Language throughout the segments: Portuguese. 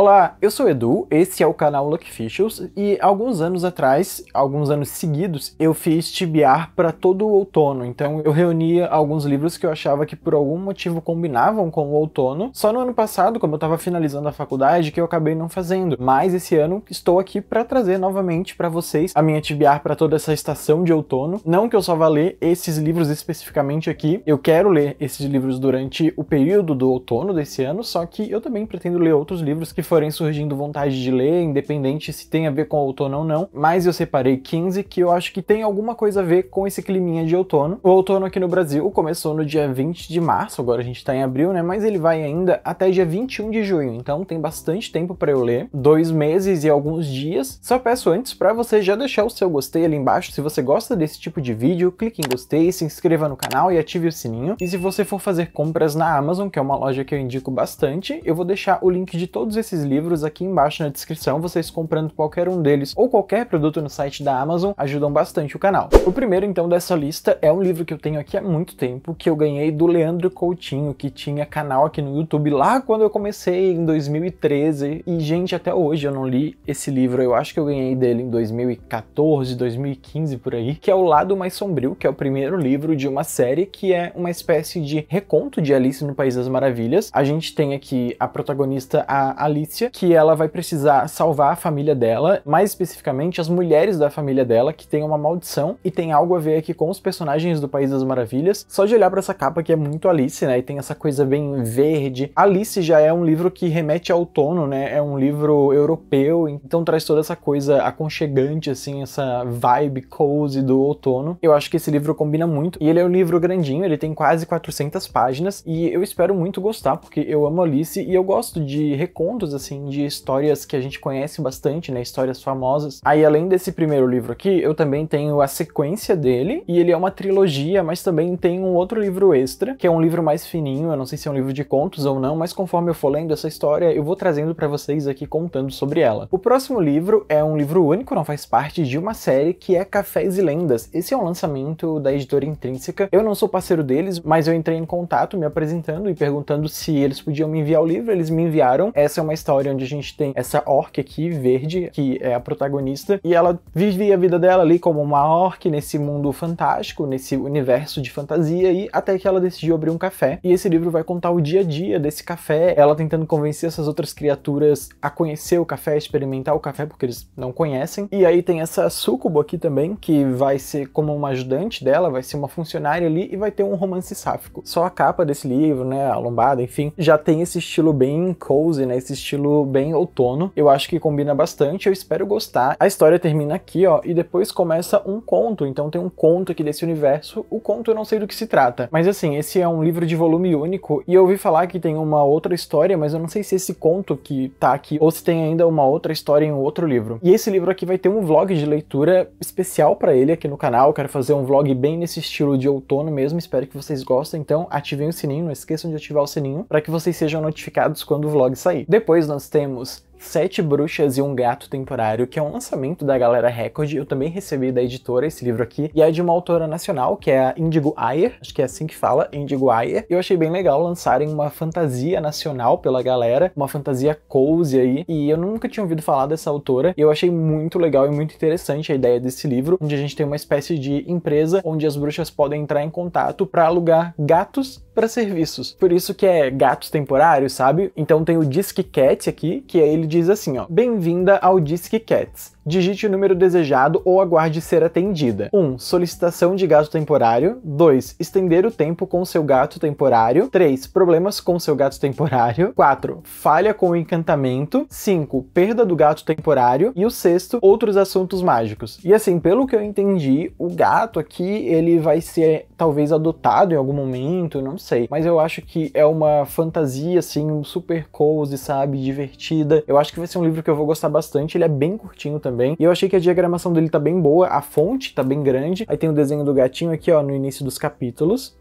Olá, eu sou Edu, esse é o canal Luckficials e alguns anos atrás, alguns anos seguidos, eu fiz tibiar para todo o outono. Então eu reunia alguns livros que eu achava que por algum motivo combinavam com o outono. Só no ano passado, como eu estava finalizando a faculdade, que eu acabei não fazendo. Mas esse ano estou aqui para trazer novamente para vocês a minha tibiar para toda essa estação de outono. Não que eu só vá ler esses livros especificamente aqui. Eu quero ler esses livros durante o período do outono desse ano, só que eu também pretendo ler outros livros que forem surgindo vontade de ler, independente se tem a ver com o outono ou não, mas eu separei 15 que eu acho que tem alguma coisa a ver com esse climinha de outono. O outono aqui no Brasil começou no dia 20 de março, agora a gente tá em abril, né? Mas ele vai ainda até dia 21 de junho, então tem bastante tempo para eu ler, dois meses e alguns dias. Só peço antes para você já deixar o seu gostei ali embaixo, se você gosta desse tipo de vídeo, clique em gostei, se inscreva no canal e ative o sininho. E se você for fazer compras na Amazon, que é uma loja que eu indico bastante, eu vou deixar o link de todos esses esses livros aqui embaixo na descrição, vocês comprando qualquer um deles ou qualquer produto no site da Amazon ajudam bastante o canal. O primeiro então dessa lista é um livro que eu tenho aqui há muito tempo, que eu ganhei do Leandro Coutinho, que tinha canal aqui no YouTube lá quando eu comecei em 2013 e gente, até hoje eu não li esse livro, eu acho que eu ganhei dele em 2014, 2015 por aí, que é O Lado Mais Sombrio, que é o primeiro livro de uma série que é uma espécie de reconto de Alice no País das Maravilhas. A gente tem aqui a protagonista, a Alice que ela vai precisar salvar a família dela, mais especificamente as mulheres da família dela, que tem uma maldição e tem algo a ver aqui com os personagens do País das Maravilhas. Só de olhar para essa capa que é muito Alice, né? E tem essa coisa bem verde. Alice já é um livro que remete ao outono, né? É um livro europeu, então traz toda essa coisa aconchegante, assim, essa vibe cozy do outono. Eu acho que esse livro combina muito. E ele é um livro grandinho, ele tem quase 400 páginas. E eu espero muito gostar, porque eu amo Alice e eu gosto de recontos assim, de histórias que a gente conhece bastante, né? Histórias famosas. Aí, além desse primeiro livro aqui, eu também tenho a sequência dele, e ele é uma trilogia, mas também tem um outro livro extra, que é um livro mais fininho, eu não sei se é um livro de contos ou não, mas conforme eu for lendo essa história, eu vou trazendo para vocês aqui contando sobre ela. O próximo livro é um livro único, não faz parte de uma série que é Cafés e Lendas. Esse é um lançamento da editora Intrínseca. Eu não sou parceiro deles, mas eu entrei em contato me apresentando e perguntando se eles podiam me enviar o livro, eles me enviaram. Essa é uma história onde a gente tem essa orc aqui, verde, que é a protagonista, e ela vivia a vida dela ali como uma orc nesse mundo fantástico, nesse universo de fantasia, e até que ela decidiu abrir um café. E esse livro vai contar o dia a dia desse café, ela tentando convencer essas outras criaturas a conhecer o café, a experimentar o café, porque eles não conhecem. E aí tem essa sucubo aqui também, que vai ser como uma ajudante dela, vai ser uma funcionária ali e vai ter um romance sáfico. Só a capa desse livro, né, a lombada, enfim, já tem esse estilo bem cozy, né, esse estilo estilo bem outono. Eu acho que combina bastante, eu espero gostar. A história termina aqui, ó, e depois começa um conto. Então tem um conto aqui desse universo. O conto eu não sei do que se trata. Mas assim, esse é um livro de volume único e eu ouvi falar que tem uma outra história, mas eu não sei se esse conto que tá aqui ou se tem ainda uma outra história em outro livro. E esse livro aqui vai ter um vlog de leitura especial para ele aqui no canal. Eu quero fazer um vlog bem nesse estilo de outono mesmo. Espero que vocês gostem. Então ativem o sininho, não esqueçam de ativar o sininho para que vocês sejam notificados quando o vlog sair. Depois depois nós temos Sete Bruxas e um Gato Temporário, que é um lançamento da Galera Record. Eu também recebi da editora esse livro aqui, e é de uma autora nacional, que é a Indigo Ayer, acho que é assim que fala, Indigo Ayer. Eu achei bem legal lançarem uma fantasia nacional pela galera, uma fantasia cozy aí, e eu nunca tinha ouvido falar dessa autora. Eu achei muito legal e muito interessante a ideia desse livro, onde a gente tem uma espécie de empresa onde as bruxas podem entrar em contato para alugar gatos para serviços. Por isso que é gatos temporários, sabe? Então tem o Disque Cat aqui, que é ele diz assim, ó: "Bem-vinda ao Disque Cats digite o número desejado ou aguarde ser atendida. 1. Um, solicitação de gato temporário. 2. Estender o tempo com seu gato temporário. 3. Problemas com seu gato temporário. 4. Falha com o encantamento. 5. Perda do gato temporário. E o sexto, outros assuntos mágicos. E assim, pelo que eu entendi, o gato aqui ele vai ser talvez adotado em algum momento, não sei. Mas eu acho que é uma fantasia, assim, super cozy, sabe? Divertida. Eu acho que vai ser um livro que eu vou gostar bastante. Ele é bem curtinho também também. E eu achei que a diagramação dele tá bem boa, a fonte tá bem grande. Aí tem o desenho do gatinho aqui, ó, no início dos capítulos.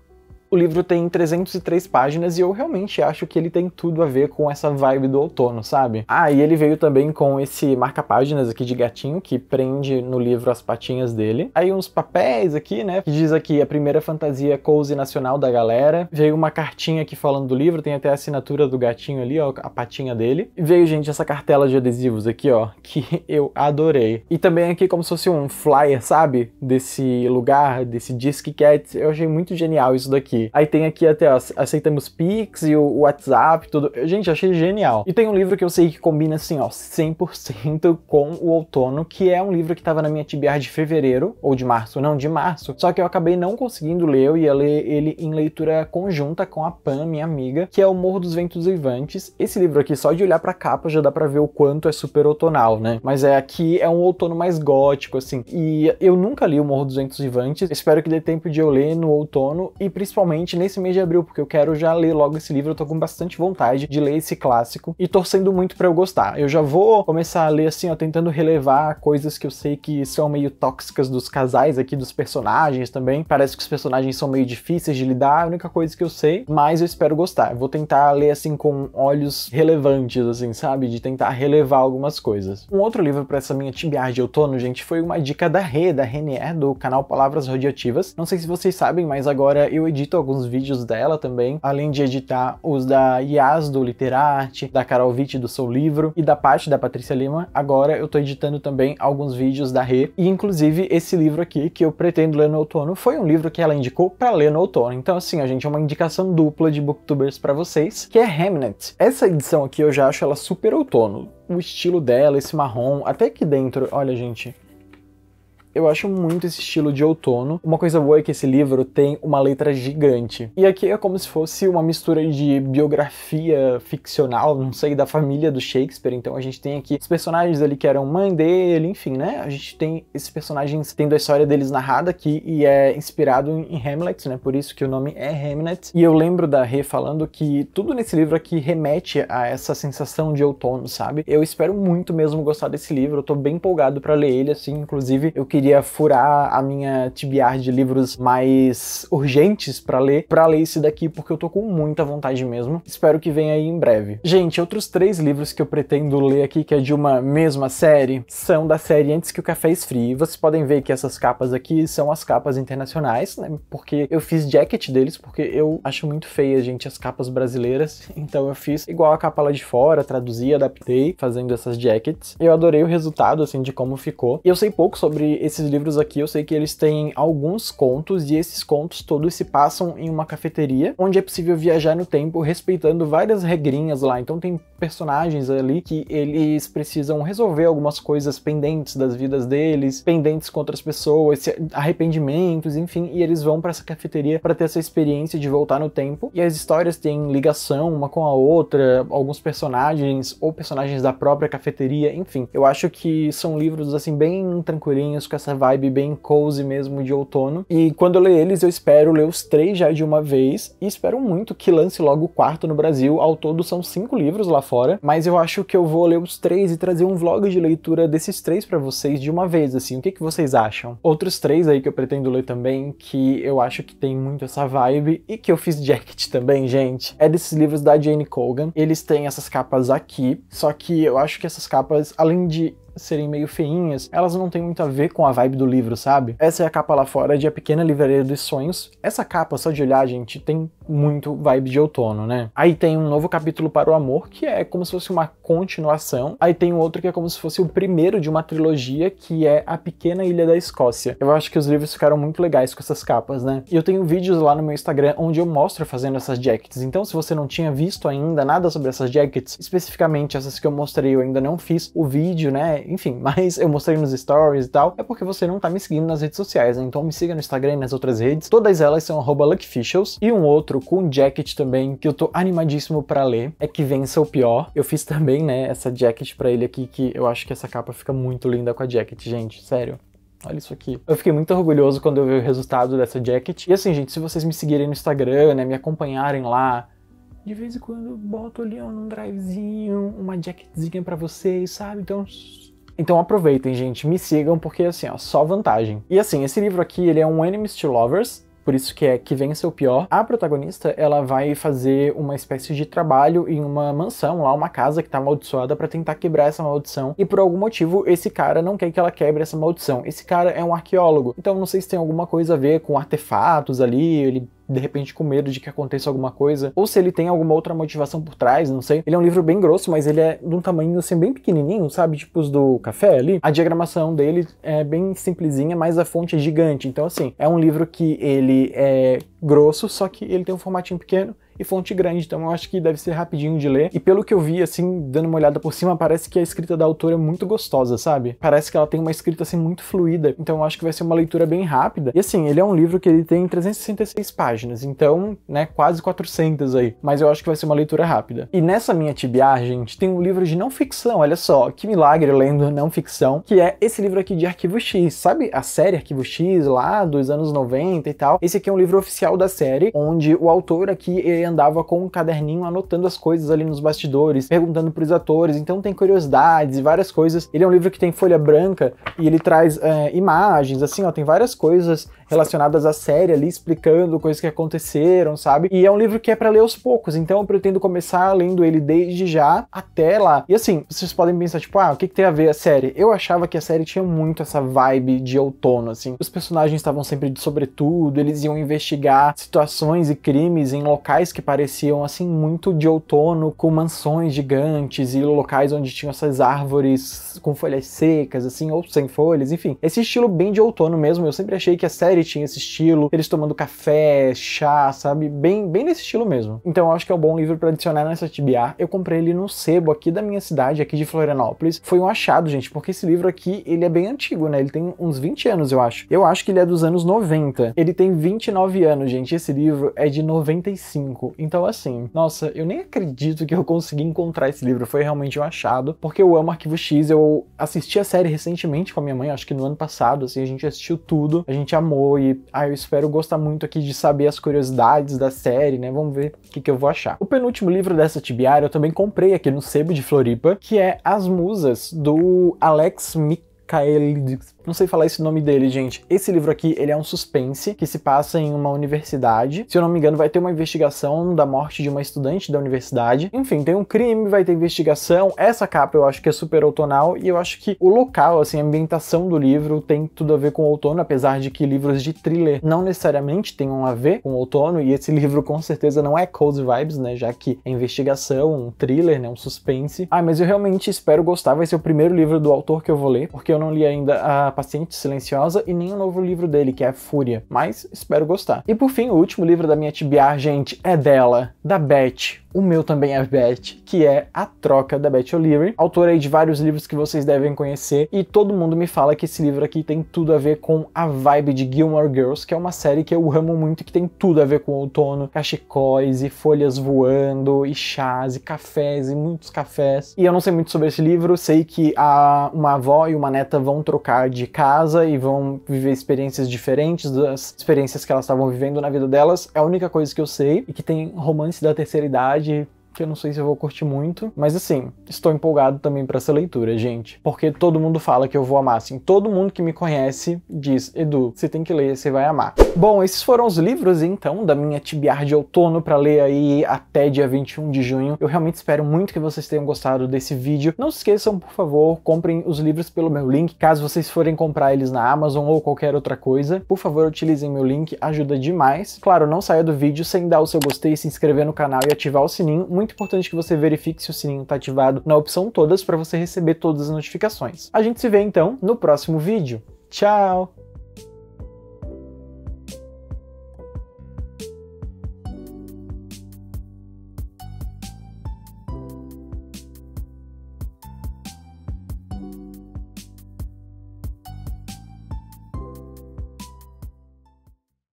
O livro tem 303 páginas e eu realmente acho que ele tem tudo a ver com essa vibe do outono, sabe? Ah, e ele veio também com esse marca-páginas aqui de gatinho que prende no livro as patinhas dele. Aí uns papéis aqui, né, que diz aqui a primeira fantasia cozy nacional da galera. Veio uma cartinha aqui falando do livro, tem até a assinatura do gatinho ali, ó, a patinha dele. E veio, gente, essa cartela de adesivos aqui, ó, que eu adorei. E também aqui como se fosse um flyer, sabe? Desse lugar, desse Disque Cat. Eu achei muito genial isso daqui aqui. Aí tem aqui até, ó, aceitamos Pix e o WhatsApp, tudo. Gente, achei genial. E tem um livro que eu sei que combina assim, ó, 100% com o outono, que é um livro que tava na minha TBR de fevereiro, ou de março, não, de março. Só que eu acabei não conseguindo ler, eu ia ler ele em leitura conjunta com a Pam, minha amiga, que é O Morro dos Ventos Vivantes. Esse livro aqui, só de olhar pra capa, já dá pra ver o quanto é super outonal, né? Mas é aqui, é um outono mais gótico, assim. E eu nunca li O Morro dos Ventos Vivantes, espero que dê tempo de eu ler no outono, e principalmente principalmente nesse mês de abril, porque eu quero já ler logo esse livro, eu tô com bastante vontade de ler esse clássico e torcendo muito para eu gostar. Eu já vou começar a ler assim, ó, tentando relevar coisas que eu sei que são meio tóxicas dos casais aqui, dos personagens também. Parece que os personagens são meio difíceis de lidar, é a única coisa que eu sei, mas eu espero gostar. vou tentar ler assim com olhos relevantes, assim, sabe? De tentar relevar algumas coisas. Um outro livro para essa minha tibiar de outono, gente, foi uma dica da Rê, da Renier, do canal Palavras Radioativas. Não sei se vocês sabem, mas agora eu edito alguns vídeos dela também, além de editar os da Yas do Literarte, da Carol Witt do Seu Livro e da parte da Patrícia Lima. Agora eu tô editando também alguns vídeos da Rê e inclusive esse livro aqui que eu pretendo ler no outono foi um livro que ela indicou para ler no outono. Então assim, a gente é uma indicação dupla de booktubers para vocês, que é Remnant. Essa edição aqui eu já acho ela super outono. O estilo dela, esse marrom, até aqui dentro, olha gente, eu acho muito esse estilo de outono. Uma coisa boa é que esse livro tem uma letra gigante. E aqui é como se fosse uma mistura de biografia ficcional, não sei, da família do Shakespeare. Então a gente tem aqui os personagens ali que eram mãe dele, enfim, né? A gente tem esses personagens tendo a história deles narrada aqui e é inspirado em Hamlet, né? Por isso que o nome é Hamlet. E eu lembro da Rê falando que tudo nesse livro aqui remete a essa sensação de outono, sabe? Eu espero muito mesmo gostar desse livro, eu tô bem empolgado para ler ele, assim, inclusive eu queria queria furar a minha tibiar de livros mais urgentes para ler, para ler esse daqui porque eu tô com muita vontade mesmo. Espero que venha aí em breve. Gente, outros três livros que eu pretendo ler aqui, que é de uma mesma série, são da série Antes que o Café Esfrie. Vocês podem ver que essas capas aqui são as capas internacionais, né? Porque eu fiz jacket deles, porque eu acho muito feia, gente, as capas brasileiras. Então eu fiz igual a capa lá de fora, traduzi, adaptei, fazendo essas jackets. Eu adorei o resultado, assim, de como ficou. E eu sei pouco sobre esse esses livros aqui eu sei que eles têm alguns contos e esses contos todos se passam em uma cafeteria, onde é possível viajar no tempo respeitando várias regrinhas lá. Então tem personagens ali que eles precisam resolver algumas coisas pendentes das vidas deles, pendentes com outras pessoas, arrependimentos, enfim, e eles vão para essa cafeteria para ter essa experiência de voltar no tempo. E as histórias têm ligação uma com a outra, alguns personagens ou personagens da própria cafeteria, enfim. Eu acho que são livros assim bem tranquilinhos, com essa vibe bem cozy mesmo de outono. E quando eu ler eles, eu espero ler os três já de uma vez e espero muito que lance logo o quarto no Brasil. Ao todo são cinco livros lá fora, mas eu acho que eu vou ler os três e trazer um vlog de leitura desses três para vocês de uma vez, assim. O que, que vocês acham? Outros três aí que eu pretendo ler também, que eu acho que tem muito essa vibe e que eu fiz jacket também, gente, é desses livros da Jane Colgan. Eles têm essas capas aqui, só que eu acho que essas capas, além de serem meio feinhas, elas não têm muito a ver com a vibe do livro, sabe? Essa é a capa lá fora de A Pequena Livraria dos Sonhos. Essa capa, só de olhar, gente, tem muito vibe de outono, né? Aí tem um novo capítulo para o amor, que é como se fosse uma continuação. Aí tem um outro que é como se fosse o primeiro de uma trilogia, que é A Pequena Ilha da Escócia. Eu acho que os livros ficaram muito legais com essas capas, né? E eu tenho vídeos lá no meu Instagram onde eu mostro fazendo essas jackets. Então, se você não tinha visto ainda nada sobre essas jackets, especificamente essas que eu mostrei, eu ainda não fiz o vídeo, né? enfim, mas eu mostrei nos stories e tal, é porque você não tá me seguindo nas redes sociais, né? Então me siga no Instagram e nas outras redes, todas elas são luckficials, e um outro com jacket também, que eu tô animadíssimo para ler, é que vença o pior. Eu fiz também, né, essa jacket para ele aqui, que eu acho que essa capa fica muito linda com a jacket, gente, sério. Olha isso aqui. Eu fiquei muito orgulhoso quando eu vi o resultado dessa jacket. E assim, gente, se vocês me seguirem no Instagram, né, me acompanharem lá, de vez em quando eu boto ali um drivezinho, uma jacketzinha para vocês, sabe? Então, então aproveitem, gente, me sigam porque assim, ó, só vantagem. E assim, esse livro aqui, ele é um Enemies to Lovers, por isso que é que vence o pior. A protagonista, ela vai fazer uma espécie de trabalho em uma mansão, lá uma casa que tá amaldiçoada para tentar quebrar essa maldição, e por algum motivo esse cara não quer que ela quebre essa maldição. Esse cara é um arqueólogo, então não sei se tem alguma coisa a ver com artefatos ali, ele de repente com medo de que aconteça alguma coisa, ou se ele tem alguma outra motivação por trás, não sei. Ele é um livro bem grosso, mas ele é de um tamanho assim bem pequenininho, sabe? Tipo os do café ali. A diagramação dele é bem simplesinha, mas a fonte é gigante. Então, assim, é um livro que ele é grosso, só que ele tem um formatinho pequeno e fonte grande, então eu acho que deve ser rapidinho de ler. E pelo que eu vi, assim, dando uma olhada por cima, parece que a escrita da autora é muito gostosa, sabe? Parece que ela tem uma escrita, assim, muito fluida, então eu acho que vai ser uma leitura bem rápida. E assim, ele é um livro que ele tem 366 páginas, então, né, quase 400 aí, mas eu acho que vai ser uma leitura rápida. E nessa minha tibiar, gente, tem um livro de não ficção, olha só, que milagre lendo não ficção, que é esse livro aqui de Arquivo X, sabe a série Arquivo X lá dos anos 90 e tal? Esse aqui é um livro oficial da série, onde o autor aqui ele andava com um caderninho anotando as coisas ali nos bastidores, perguntando para os atores, então tem curiosidades e várias coisas. Ele é um livro que tem folha branca e ele traz é, imagens, assim, ó, tem várias coisas relacionadas à série ali, explicando coisas que aconteceram, sabe? E é um livro que é para ler aos poucos, então eu pretendo começar lendo ele desde já até lá. E assim, vocês podem pensar, tipo, ah, o que, que tem a ver a série? Eu achava que a série tinha muito essa vibe de outono, assim. Os personagens estavam sempre de sobretudo, eles iam investigar situações e crimes em locais que pareciam, assim, muito de outono, com mansões gigantes e locais onde tinham essas árvores com folhas secas, assim, ou sem folhas, enfim. Esse estilo bem de outono mesmo, eu sempre achei que a série série tinha esse estilo, eles tomando café, chá, sabe? Bem, bem nesse estilo mesmo. Então eu acho que é um bom livro para adicionar nessa TBA. Eu comprei ele num sebo aqui da minha cidade, aqui de Florianópolis. Foi um achado, gente, porque esse livro aqui, ele é bem antigo, né? Ele tem uns 20 anos, eu acho. Eu acho que ele é dos anos 90. Ele tem 29 anos, gente. Esse livro é de 95. Então, assim, nossa, eu nem acredito que eu consegui encontrar esse livro. Foi realmente um achado, porque eu amo Arquivo X. Eu assisti a série recentemente com a minha mãe, acho que no ano passado, assim, a gente assistiu tudo, a gente amou gostou e ah, eu espero gostar muito aqui de saber as curiosidades da série, né? Vamos ver o que, que eu vou achar. O penúltimo livro dessa tibiária eu também comprei aqui no Sebo de Floripa, que é As Musas, do Alex Mick Kaelidix. Não sei falar esse nome dele, gente. Esse livro aqui, ele é um suspense que se passa em uma universidade. Se eu não me engano, vai ter uma investigação da morte de uma estudante da universidade. Enfim, tem um crime, vai ter investigação. Essa capa eu acho que é super outonal e eu acho que o local, assim, a ambientação do livro tem tudo a ver com o outono, apesar de que livros de thriller não necessariamente tenham a ver com o outono e esse livro com certeza não é cold vibes, né, já que é investigação, um thriller, né, um suspense. Ah, mas eu realmente espero gostar, vai ser o primeiro livro do autor que eu vou ler, porque eu eu não li ainda A Paciente Silenciosa e nem o novo livro dele, que é Fúria, mas espero gostar. E por fim, o último livro da minha TBR, gente, é dela, da Beth, o meu também é Beth, que é A Troca da Beth O'Leary, autora aí de vários livros que vocês devem conhecer, e todo mundo me fala que esse livro aqui tem tudo a ver com a vibe de Gilmore Girls, que é uma série que eu amo muito, que tem tudo a ver com outono, cachecóis e folhas voando, e chás, e cafés, e muitos cafés. E eu não sei muito sobre esse livro, sei que a, uma avó e uma neta vão trocar de casa e vão viver experiências diferentes das experiências que elas estavam vivendo na vida delas. É a única coisa que eu sei, e que tem romance da terceira idade людей. que eu não sei se eu vou curtir muito, mas assim, estou empolgado também para essa leitura, gente, porque todo mundo fala que eu vou amar, assim, todo mundo que me conhece diz, Edu, você tem que ler, você vai amar. Bom, esses foram os livros, então, da minha tibiar de outono para ler aí até dia 21 de junho. Eu realmente espero muito que vocês tenham gostado desse vídeo. Não se esqueçam, por favor, comprem os livros pelo meu link, caso vocês forem comprar eles na Amazon ou qualquer outra coisa. Por favor, utilizem meu link, ajuda demais. Claro, não saia do vídeo sem dar o seu gostei, se inscrever no canal e ativar o sininho. Muito muito importante que você verifique se o sininho está ativado na opção todas para você receber todas as notificações. A gente se vê então no próximo vídeo. Tchau!